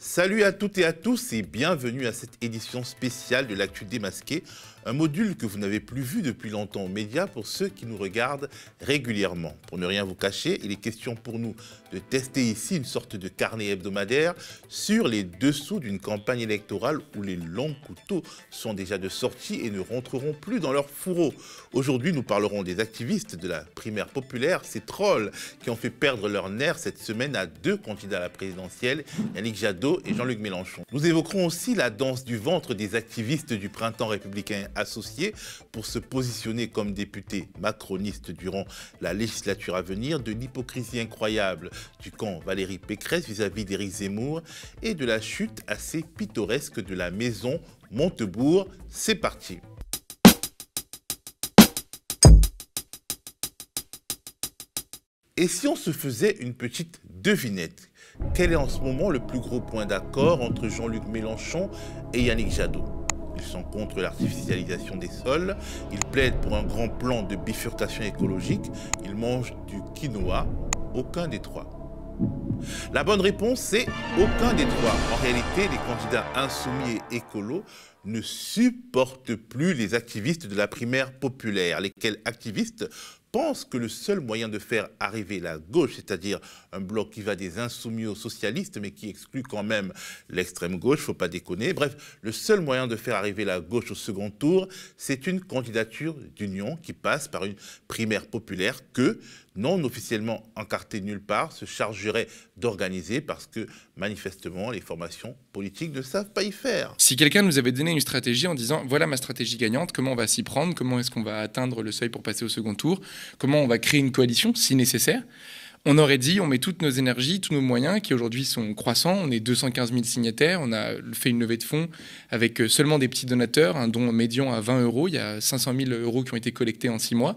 Salut à toutes et à tous et bienvenue à cette édition spéciale de l'actu démasqué, un module que vous n'avez plus vu depuis longtemps aux médias pour ceux qui nous regardent régulièrement. Pour ne rien vous cacher, il est question pour nous de tester ici une sorte de carnet hebdomadaire sur les dessous d'une campagne électorale où les longs couteaux sont déjà de sortie et ne rentreront plus dans leur fourreau. Aujourd'hui, nous parlerons des activistes de la primaire populaire, ces trolls qui ont fait perdre leur nerf cette semaine à deux candidats à la présidentielle, Yannick Jadot et Jean-Luc Mélenchon. Nous évoquerons aussi la danse du ventre des activistes du printemps républicain associés pour se positionner comme député macroniste durant la législature à venir, de l'hypocrisie incroyable du camp Valérie Pécresse vis-à-vis d'Éric Zemmour et de la chute assez pittoresque de la maison Montebourg. C'est parti. Et si on se faisait une petite devinette Quel est en ce moment le plus gros point d'accord entre Jean-Luc Mélenchon et Yannick Jadot ils sont contre l'artificialisation des sols. Ils plaident pour un grand plan de bifurcation écologique. Ils mangent du quinoa. Aucun des trois. La bonne réponse, c'est aucun des trois. En réalité, les candidats insoumis et écolos ne supporte plus les activistes de la primaire populaire, lesquels activistes pensent que le seul moyen de faire arriver la gauche, c'est-à-dire un bloc qui va des insoumis aux socialistes, mais qui exclut quand même l'extrême gauche, faut pas déconner. Bref, le seul moyen de faire arriver la gauche au second tour, c'est une candidature d'union qui passe par une primaire populaire que, non officiellement encartée nulle part, se chargerait d'organiser parce que, manifestement, les formations politiques ne savent pas y faire. Si quelqu'un nous avait donné une stratégie en disant voilà ma stratégie gagnante, comment on va s'y prendre, comment est-ce qu'on va atteindre le seuil pour passer au second tour, comment on va créer une coalition si nécessaire on aurait dit on met toutes nos énergies, tous nos moyens qui aujourd'hui sont croissants. On est 215 000 signataires, on a fait une levée de fonds avec euh, seulement des petits donateurs, un don médian à 20 euros. Il y a 500 000 euros qui ont été collectés en six mois.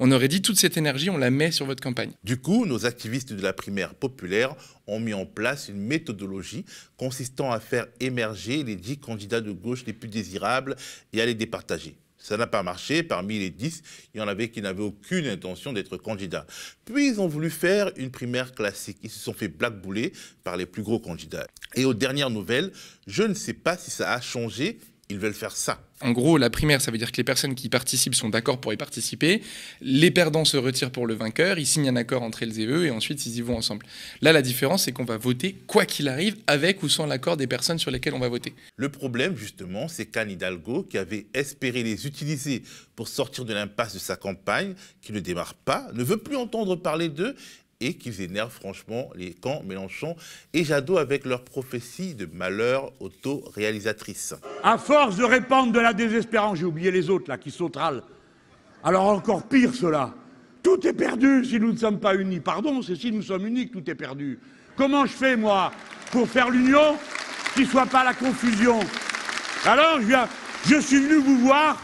On aurait dit toute cette énergie, on la met sur votre campagne. Du coup, nos activistes de la primaire populaire ont mis en place une méthodologie consistant à faire émerger les dix candidats de gauche les plus désirables et à les départager. Ça n'a pas marché. Parmi les dix, il y en avait qui n'avaient aucune intention d'être candidats. Puis ils ont voulu faire une primaire classique. Ils se sont fait blackbouler par les plus gros candidats. Et aux dernières nouvelles, je ne sais pas si ça a changé. Ils veulent faire ça. En gros, la primaire, ça veut dire que les personnes qui participent sont d'accord pour y participer. Les perdants se retirent pour le vainqueur. Ils signent un accord entre elles et eux et ensuite ils y vont ensemble. Là, la différence, c'est qu'on va voter quoi qu'il arrive, avec ou sans l'accord des personnes sur lesquelles on va voter. Le problème, justement, c'est qu'Anne Hidalgo, qui avait espéré les utiliser pour sortir de l'impasse de sa campagne, qui ne démarre pas, ne veut plus entendre parler d'eux et qu'ils énervent franchement les camps Mélenchon et Jadot avec leur prophétie de malheur autoréalisatrice. À force de répandre de la désespérance, j'ai oublié les autres là qui sautralent. Alors encore pire cela. Tout est perdu si nous ne sommes pas unis. Pardon, c'est si nous sommes unis que tout est perdu. Comment je fais moi pour faire l'union qui soit pas la confusion Alors je, je suis venu vous voir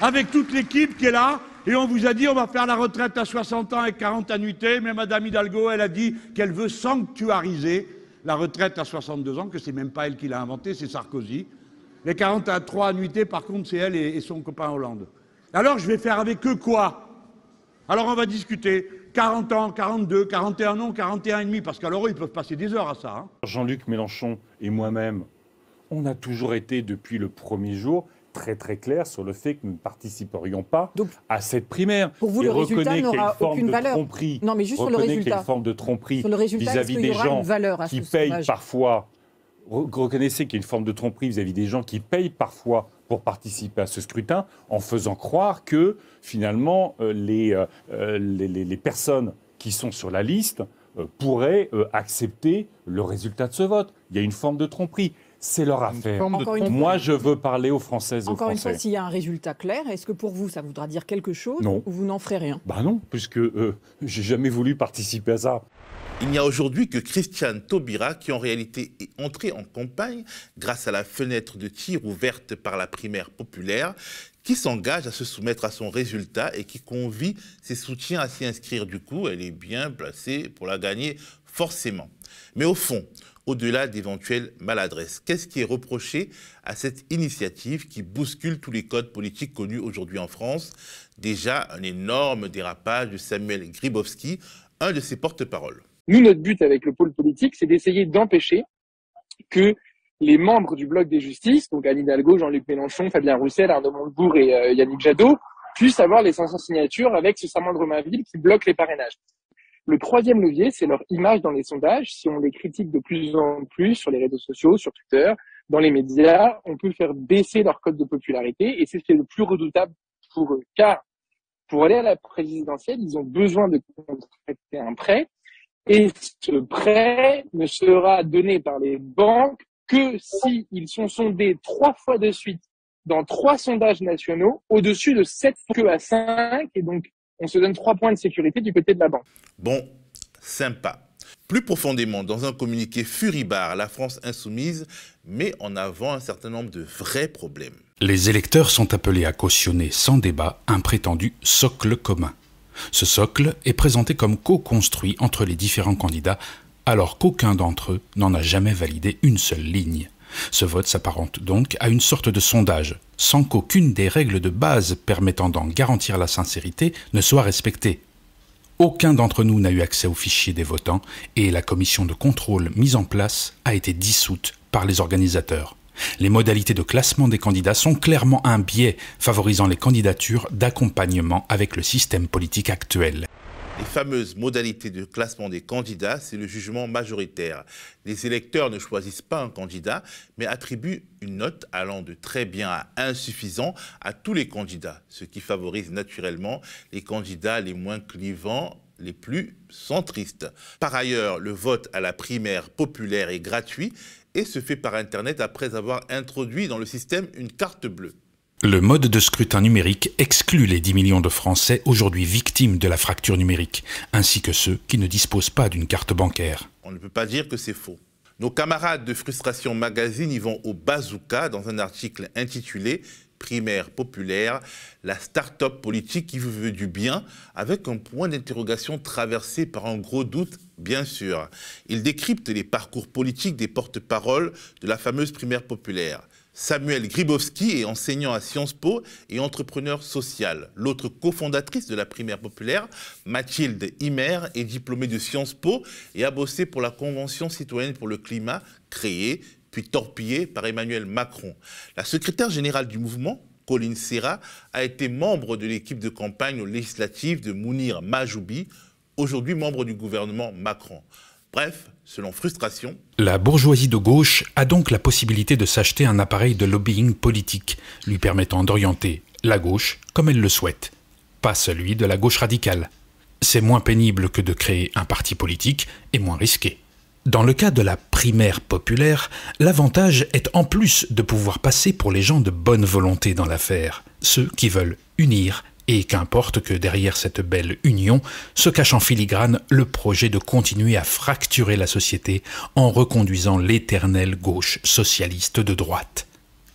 avec toute l'équipe qui est là et on vous a dit, on va faire la retraite à 60 ans et 40 annuités. Mais Madame Hidalgo, elle a dit qu'elle veut sanctuariser la retraite à 62 ans, que c'est même pas elle qui l'a inventée, c'est Sarkozy. Les 43 annuités, par contre, c'est elle et, son copain Hollande. Alors, je vais faire avec eux quoi Alors, on va discuter. 40 ans, 42, 41 ans, 41 et demi, parce qu'alors, ils peuvent passer des heures à ça. Hein. Jean-Luc Mélenchon et moi-même, on a toujours été, depuis le premier jour, très très clair sur le fait que nous ne participerions pas à cette primaire. Pour vous, et le résultat n'aura aucune valeur. non, mais juste sur le résultat. une forme de tromperie vis-à-vis des gens qui payent parfois. Reconnaissez qu'il y a une forme de tromperie vis-à-vis des gens qui payent parfois pour participer à ce scrutin en faisant croire que finalement euh, euh, euh, les, les, personnes qui sont sur la liste pourraient accepter le résultat de ce vote. Il y a une forme de tromperie c'est leur affaire. Moi, je veux parler aux Françaises. Encore Français. une fois, s'il y a un résultat clair, est-ce que pour vous, ça voudra dire quelque chose ou vous n'en ferez rien Bah non, puisque euh, j'ai jamais voulu participer à ça. Il n'y a aujourd'hui que Christiane Taubira qui en réalité est entrée en campagne grâce à la fenêtre de tir ouverte par la primaire populaire qui s'engage à se soumettre à son résultat et qui convie ses soutiens à s'y inscrire. Du coup, elle est bien placée pour la gagner forcément. Mais au fond, au-delà d'éventuelles maladresses. Qu'est-ce qui est reproché à cette initiative qui bouscule tous les codes politiques connus aujourd'hui en France Déjà un énorme dérapage de Samuel Gribowski, un de ses porte-paroles. Nous, notre but avec le pôle politique, c'est d'essayer d'empêcher que les membres du bloc des justices, donc Anne Hidalgo, Jean-Luc Mélenchon, Fabien Roussel, Arnaud Montebourg et euh, Yannick Jadot, puissent avoir les 500 signatures avec ce serment de Romainville qui bloque les parrainages. Le troisième levier, c'est leur image dans les sondages. Si on les critique de plus en plus sur les réseaux sociaux, sur Twitter, dans les médias, on peut faire baisser leur code de popularité et c'est ce qui est le plus redoutable pour eux. Car pour aller à la présidentielle, ils ont besoin de contracter un prêt et ce prêt ne sera donné par les banques que s'ils ils sont sondés trois fois de suite dans trois sondages nationaux au-dessus de 7 que à 5 et donc on se donne trois points de sécurité du côté de la banque. Bon, sympa. Plus profondément, dans un communiqué furibard, la France insoumise met en avant un certain nombre de vrais problèmes. Les électeurs sont appelés à cautionner sans débat un prétendu socle commun. Ce socle est présenté comme co-construit entre les différents candidats, alors qu'aucun d'entre eux n'en a jamais validé une seule ligne. Ce vote s'apparente donc à une sorte de sondage, sans qu'aucune des règles de base permettant d'en garantir la sincérité ne soit respectée. Aucun d'entre nous n'a eu accès au fichier des votants et la commission de contrôle mise en place a été dissoute par les organisateurs. Les modalités de classement des candidats sont clairement un biais favorisant les candidatures d'accompagnement avec le système politique actuel les fameuses modalités de classement des candidats, c'est le jugement majoritaire. Les électeurs ne choisissent pas un candidat, mais attribuent une note allant de très bien à insuffisant à tous les candidats, ce qui favorise naturellement les candidats les moins clivants les plus centristes. Par ailleurs, le vote à la primaire populaire est gratuit et se fait par Internet après avoir introduit dans le système une carte bleue. Le mode de scrutin numérique exclut les 10 millions de Français aujourd'hui victimes de la fracture numérique, ainsi que ceux qui ne disposent pas d'une carte bancaire. On ne peut pas dire que c'est faux. Nos camarades de Frustration Magazine y vont au bazooka dans un article intitulé Primaire populaire, la start-up politique qui veut du bien, avec un point d'interrogation traversé par un gros doute, bien sûr. Il décrypte les parcours politiques des porte-paroles de la fameuse primaire populaire. Samuel Gribowski est enseignant à Sciences Po et entrepreneur social. L'autre cofondatrice de la primaire populaire, Mathilde Himer, est diplômée de Sciences Po et a bossé pour la Convention citoyenne pour le climat, créée puis torpillée par Emmanuel Macron. La secrétaire générale du mouvement, Colline Serra, a été membre de l'équipe de campagne législative de Mounir Majoubi, aujourd'hui membre du gouvernement Macron. Bref, selon frustration. La bourgeoisie de gauche a donc la possibilité de s'acheter un appareil de lobbying politique, lui permettant d'orienter la gauche comme elle le souhaite, pas celui de la gauche radicale. C'est moins pénible que de créer un parti politique et moins risqué. Dans le cas de la primaire populaire, l'avantage est en plus de pouvoir passer pour les gens de bonne volonté dans l'affaire, ceux qui veulent unir et qu'importe que derrière cette belle union se cache en filigrane le projet de continuer à fracturer la société en reconduisant l'éternelle gauche socialiste de droite.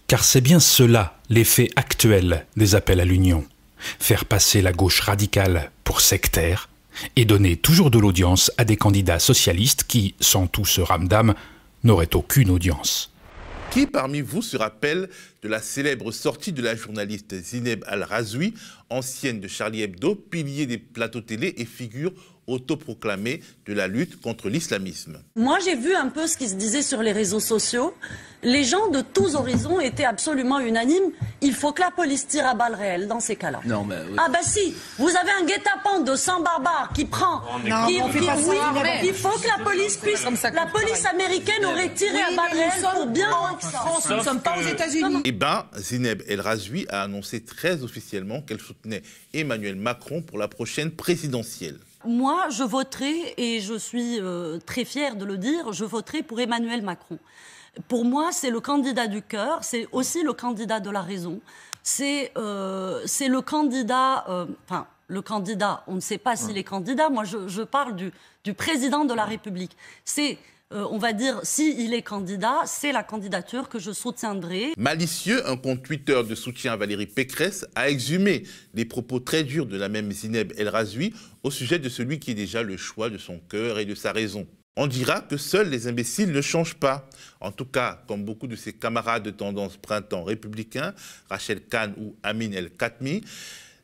Car c'est bien cela l'effet actuel des appels à l'union. Faire passer la gauche radicale pour sectaire et donner toujours de l'audience à des candidats socialistes qui, sans tout ce ramdam, n'auraient aucune audience. Qui parmi vous se rappelle de la célèbre sortie de la journaliste Zineb Al-Razoui, ancienne de Charlie Hebdo, pilier des plateaux télé et figure Autoproclamé de la lutte contre l'islamisme. Moi, j'ai vu un peu ce qui se disait sur les réseaux sociaux. Les gens de tous horizons étaient absolument unanimes. Il faut que la police tire à balles réelles dans ces cas-là. Non, mais... Ah bah si, vous avez un guet-apens de 100 barbares qui prend... il faut que la police puisse... la police américaine aurait tiré à balles réelles pour bien en France. Nous ne sommes pas aux États-Unis. Eh ben, Zineb El Razoui a annoncé très officiellement qu'elle soutenait Emmanuel Macron pour la prochaine présidentielle moi, je voterai, et je suis euh, très fière de le dire, je voterai pour Emmanuel Macron. Pour moi, c'est le candidat du cœur, c'est aussi le candidat de la raison, c'est euh, c'est le candidat, euh, enfin, le candidat, on ne sait pas s'il est candidat, moi je, parle du, du président de la République. C'est euh, on va dire, si il est candidat, c'est la candidature que je soutiendrai. Malicieux, un compte Twitter de soutien à Valérie Pécresse a exhumé les propos très durs de la même Zineb El Razoui au sujet de celui qui est déjà le choix de son cœur et de sa raison. On dira que seuls les imbéciles ne changent pas. En tout cas, comme beaucoup de ses camarades de tendance printemps républicain, Rachel Kahn ou Amin El Khatmi,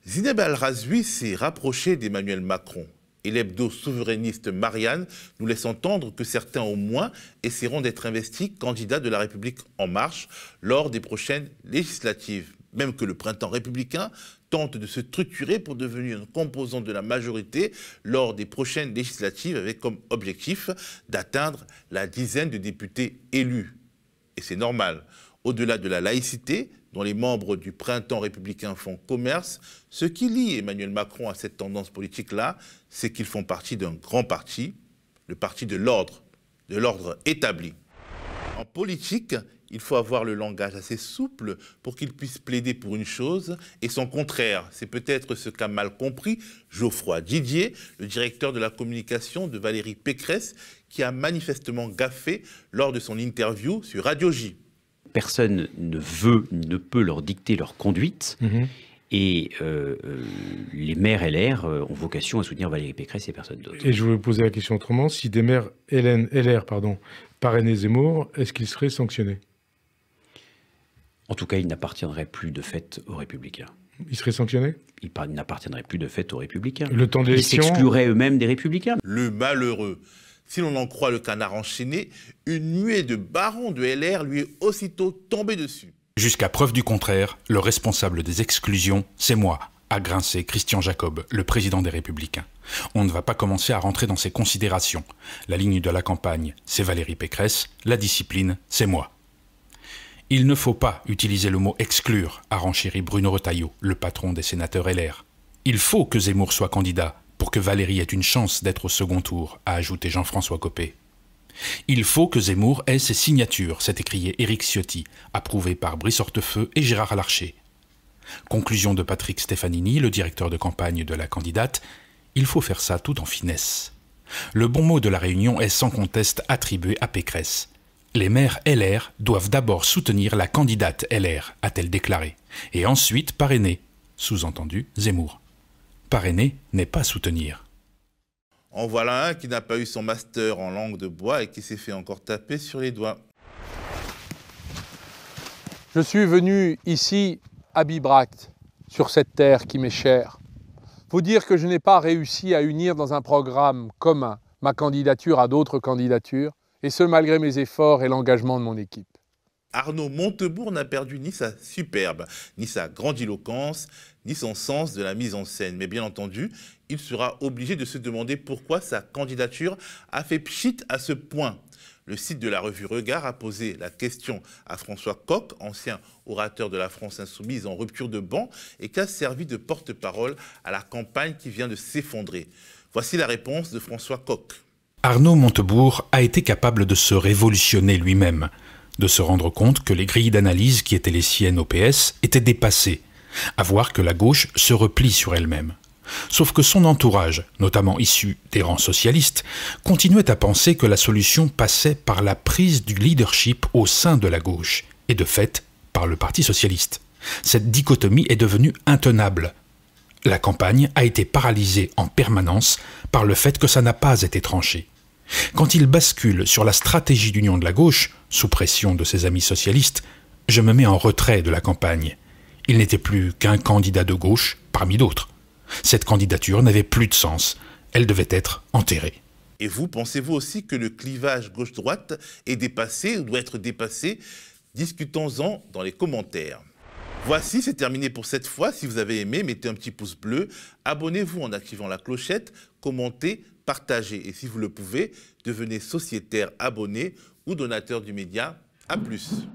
Zineb El Razoui s'est rapprochée d'Emmanuel Macron et l'hebdo-souverainiste Marianne nous laisse entendre que certains au moins essaieront d'être investis candidats de la République en marche lors des prochaines législatives. Même que le printemps républicain tente de se structurer pour devenir un composant de la majorité lors des prochaines législatives avec comme objectif d'atteindre la dizaine de députés élus et c'est normal. Au-delà de la laïcité, dont les membres du printemps républicain font commerce, ce qui lie Emmanuel Macron à cette tendance politique-là, c'est qu'ils font partie d'un grand parti, le parti de l'ordre, de l'ordre établi. En politique, il faut avoir le langage assez souple pour qu'il puisse plaider pour une chose et son contraire. C'est peut-être ce qu'a mal compris Geoffroy Didier, le directeur de la communication de Valérie Pécresse, qui a manifestement gaffé lors de son interview sur Radio J. Personne ne veut, ne peut leur dicter leur conduite. Mhm. Et euh, euh, les maires LR euh, ont vocation à soutenir Valérie Pécresse et personne d'autre. Et je voulais poser la question autrement, si des maires LN, LR pardon, parrainaient Zemmour, est-ce qu'ils seraient sanctionnés en tout cas, il n'appartiendrait plus de fait aux républicains. Il serait sanctionné Il n'appartiendrait plus de fait aux républicains. Le temps d'élection Ils s'excluraient eux-mêmes des républicains. Le malheureux. Si l'on en croit le canard enchaîné, une nuée de barons de LR lui est aussitôt tombée dessus. Jusqu'à preuve du contraire, le responsable des exclusions, c'est moi, a grincé Christian Jacob, le président des Républicains. On ne va pas commencer à rentrer dans ces considérations. La ligne de la campagne, c'est Valérie Pécresse, la discipline, c'est moi. Il ne faut pas utiliser le mot exclure, a renchéri Bruno Retailleau, le patron des sénateurs LR. Il faut que Zemmour soit candidat pour que Valérie ait une chance d'être au second tour, a ajouté Jean-François Copé. Il faut que Zemmour ait ses signatures, s'est écrié Éric Ciotti, approuvé par Brice Hortefeux et Gérard Larcher. Conclusion de Patrick Stefanini, le directeur de campagne de la candidate, il faut faire ça tout en finesse. Le bon mot de la réunion est sans conteste attribué à Pécresse, les maires LR doivent d'abord soutenir la candidate LR, a-t-elle déclaré, et ensuite parrainer, sous-entendu Zemmour. Parrainer n'est pas soutenir. En voilà un qui n'a pas eu son master en langue de bois et qui s'est fait encore taper sur les doigts. Je suis venu ici à Bibracte, sur cette terre qui m'est chère. Vous dire que je n'ai pas réussi à unir dans un programme commun ma candidature à d'autres candidatures et ce malgré mes efforts et l'engagement de mon équipe. Arnaud Montebourg n'a perdu ni sa superbe, ni sa grandiloquence, ni son sens de la mise en scène. Mais bien entendu, il sera obligé de se demander pourquoi sa candidature a fait pchit à ce point. Le site de la revue Regard a posé la question à François Koch, ancien orateur de la France insoumise en rupture de banc et qui a servi de porte-parole à la campagne qui vient de s'effondrer. Voici la réponse de François Koch. Arnaud Montebourg a été capable de se révolutionner lui-même, de se rendre compte que les grilles d'analyse qui étaient les siennes au PS étaient dépassées, à voir que la gauche se replie sur elle-même. Sauf que son entourage, notamment issu des rangs socialistes, continuait à penser que la solution passait par la prise du leadership au sein de la gauche, et de fait par le Parti socialiste. Cette dichotomie est devenue intenable. La campagne a été paralysée en permanence par le fait que ça n'a pas été tranché. Quand il bascule sur la stratégie d'union de la gauche, sous pression de ses amis socialistes, je me mets en retrait de la campagne. Il n'était plus qu'un candidat de gauche parmi d'autres. Cette candidature n'avait plus de sens. Elle devait être enterrée. Et vous, pensez-vous aussi que le clivage gauche-droite est dépassé ou doit être dépassé Discutons-en dans les commentaires. Voici, c'est terminé pour cette fois. Si vous avez aimé, mettez un petit pouce bleu, abonnez-vous en activant la clochette, commentez, partagez et si vous le pouvez, devenez sociétaire, abonné ou donateur du média. À plus.